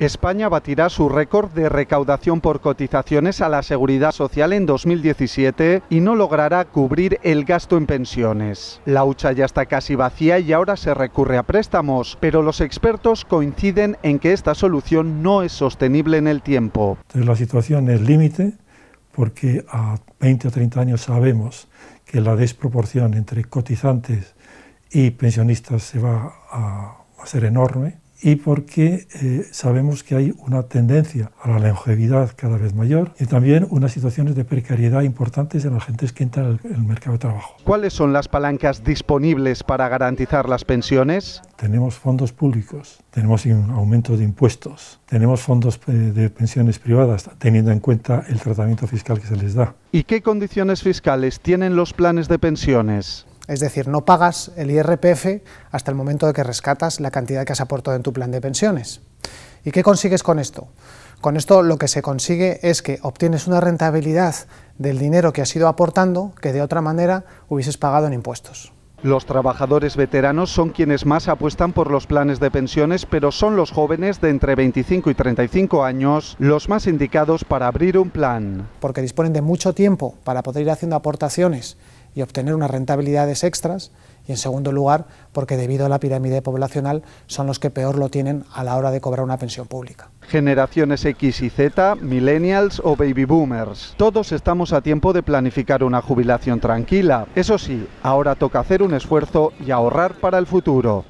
España batirá su récord de recaudación por cotizaciones a la seguridad social en 2017 y no logrará cubrir el gasto en pensiones. La hucha ya está casi vacía y ahora se recurre a préstamos, pero los expertos coinciden en que esta solución no es sostenible en el tiempo. la situación es límite porque a 20 o 30 años sabemos que la desproporción entre cotizantes y pensionistas se va a ser enorme y porque eh, sabemos que hay una tendencia a la longevidad cada vez mayor y también unas situaciones de precariedad importantes en las gentes que entran en el mercado de trabajo. ¿Cuáles son las palancas disponibles para garantizar las pensiones? Tenemos fondos públicos, tenemos un aumento de impuestos, tenemos fondos eh, de pensiones privadas, teniendo en cuenta el tratamiento fiscal que se les da. ¿Y qué condiciones fiscales tienen los planes de pensiones? Es decir, no pagas el IRPF hasta el momento de que rescatas la cantidad que has aportado en tu plan de pensiones. ¿Y qué consigues con esto? Con esto lo que se consigue es que obtienes una rentabilidad del dinero que has ido aportando que de otra manera hubieses pagado en impuestos. Los trabajadores veteranos son quienes más apuestan por los planes de pensiones, pero son los jóvenes de entre 25 y 35 años los más indicados para abrir un plan. Porque disponen de mucho tiempo para poder ir haciendo aportaciones y obtener unas rentabilidades extras y en segundo lugar porque debido a la pirámide poblacional son los que peor lo tienen a la hora de cobrar una pensión pública. Generaciones X y Z, millennials o baby boomers, todos estamos a tiempo de planificar una jubilación tranquila. Eso sí, ahora toca hacer un esfuerzo y ahorrar para el futuro.